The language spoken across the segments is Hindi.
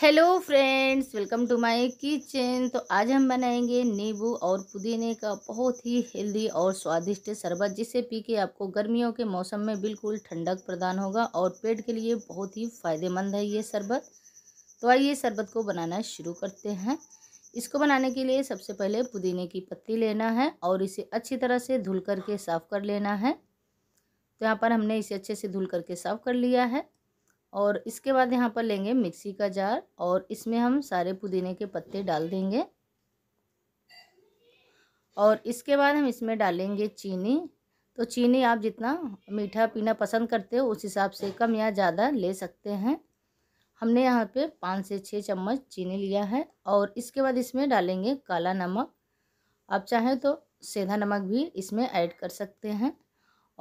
hello friends welcome to my kitchen तो आज हम बनाएंगे नींबू और पुदीने का बहुत ही हेल्दी और स्वादिष्ट शरबत जिसे पी के आपको गर्मियों के मौसम में बिल्कुल ठंडक प्रदान होगा और पेट के लिए बहुत ही फ़ायदेमंद है ये शरबत तो आइए शरबत को बनाना शुरू करते हैं इसको बनाने के लिए सबसे पहले पुदीने की पत्ती लेना है और इसे अच्छी तरह से धुल करके साफ़ कर लेना है तो यहाँ पर हमने इसे अच्छे से धुल करके साफ़ कर लिया है और इसके बाद यहाँ पर लेंगे मिक्सी का जार और इसमें हम सारे पुदीने के पत्ते डाल देंगे और इसके बाद हम इसमें डालेंगे चीनी तो चीनी आप जितना मीठा पीना पसंद करते हो उस हिसाब से कम या ज़्यादा ले सकते हैं हमने यहाँ पे पाँच से छः चम्मच चीनी लिया है और इसके बाद इसमें डालेंगे काला नमक आप चाहें तो सेधा नमक भी इसमें ऐड कर सकते हैं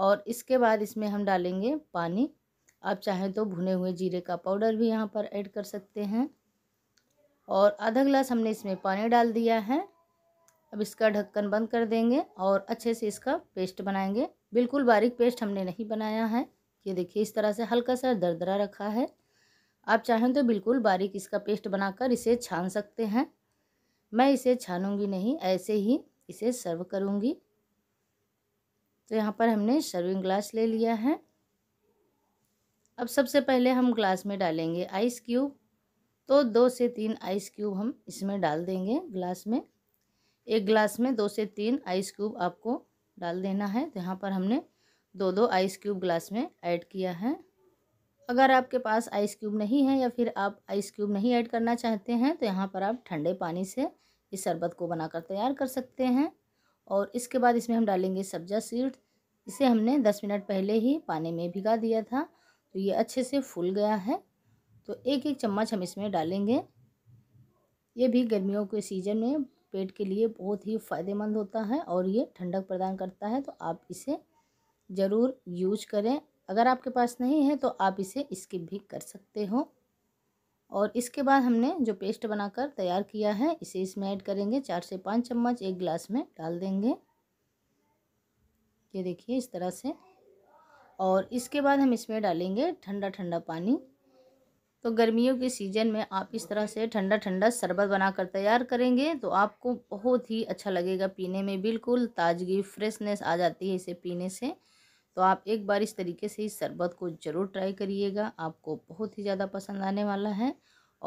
और इसके बाद इसमें हम डालेंगे पानी आप चाहें तो भुने हुए जीरे का पाउडर भी यहाँ पर ऐड कर सकते हैं और आधा गिलास हमने इसमें पानी डाल दिया है अब इसका ढक्कन बंद कर देंगे और अच्छे से इसका पेस्ट बनाएंगे बिल्कुल बारीक पेस्ट हमने नहीं बनाया है ये देखिए इस तरह से हल्का सा दरदरा रखा है आप चाहें तो बिल्कुल बारीक इसका पेस्ट बनाकर इसे छान सकते हैं मैं इसे छानूंगी नहीं ऐसे ही इसे सर्व करूंगी तो यहाँ पर हमने सर्विंग ग्लास ले लिया है अब सबसे पहले हम ग्लास में डालेंगे आइस क्यूब तो दो से तीन आइस क्यूब हम इसमें डाल देंगे ग्लास में एक ग्लास में दो से तीन आइस क्यूब आपको डाल देना है तो यहाँ पर हमने दो दो आइस क्यूब ग्लास में ऐड किया है अगर आपके पास आइस क्यूब नहीं है या फिर आप आइस क्यूब नहीं ऐड करना चाहते हैं तो यहाँ पर आप ठंडे पानी से इस शरबत को बनाकर तैयार कर सकते हैं और इसके बाद इसमें हम डालेंगे सब्जा सीड इसे हमने दस मिनट पहले ही पानी में भिगा दिया था तो ये अच्छे से फूल गया है तो एक एक चम्मच हम इसमें डालेंगे ये भी गर्मियों के सीज़न में पेट के लिए बहुत ही फ़ायदेमंद होता है और ये ठंडक प्रदान करता है तो आप इसे ज़रूर यूज करें अगर आपके पास नहीं है तो आप इसे स्किप भी कर सकते हो और इसके बाद हमने जो पेस्ट बनाकर तैयार किया है इसे इसमें ऐड करेंगे चार से पाँच चम्मच एक गिलास में डाल देंगे ये देखिए इस तरह से और इसके बाद हम इसमें डालेंगे ठंडा ठंडा पानी तो गर्मियों के सीज़न में आप इस तरह से ठंडा ठंडा शरबत बनाकर तैयार करेंगे तो आपको बहुत ही अच्छा लगेगा पीने में बिल्कुल ताजगी फ्रेशनेस आ जाती है इसे पीने से तो आप एक बार इस तरीके से इस शरबत को ज़रूर ट्राई करिएगा आपको बहुत ही ज़्यादा पसंद आने वाला है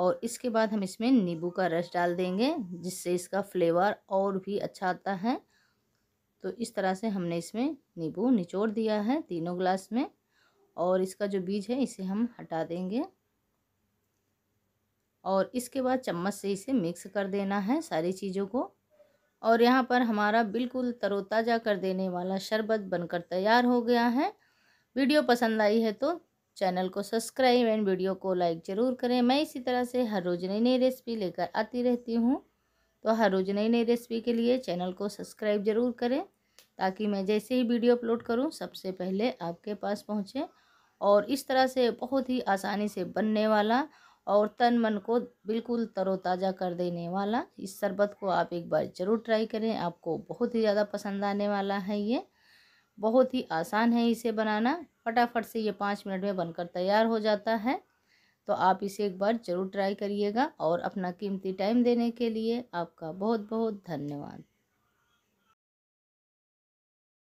और इसके बाद हम इसमें नींबू का रस डाल देंगे जिससे इसका फ्लेवर और भी अच्छा आता है तो इस तरह से हमने इसमें नींबू निचोड़ दिया है तीनों ग्लास में और इसका जो बीज है इसे हम हटा देंगे और इसके बाद चम्मच से इसे मिक्स कर देना है सारी चीज़ों को और यहाँ पर हमारा बिल्कुल तरोताज़ा कर देने वाला शरबत बनकर तैयार हो गया है वीडियो पसंद आई है तो चैनल को सब्सक्राइब एंड वीडियो को लाइक ज़रूर करें मैं इसी तरह से हर रोज़ नई नई रेसिपी लेकर आती रहती हूँ तो हर रोज़ नई नई रेसिपी के लिए चैनल को सब्सक्राइब ज़रूर करें ताकि मैं जैसे ही वीडियो अपलोड करूं सबसे पहले आपके पास पहुंचे और इस तरह से बहुत ही आसानी से बनने वाला और तन मन को बिल्कुल तरोताज़ा कर देने वाला इस शरबत को आप एक बार ज़रूर ट्राई करें आपको बहुत ही ज़्यादा पसंद आने वाला है ये बहुत ही आसान है इसे बनाना फटाफट से ये पाँच मिनट में बनकर तैयार हो जाता है तो आप इसे एक बार ज़रूर ट्राई करिएगा और अपना कीमती टाइम देने के लिए आपका बहुत बहुत धन्यवाद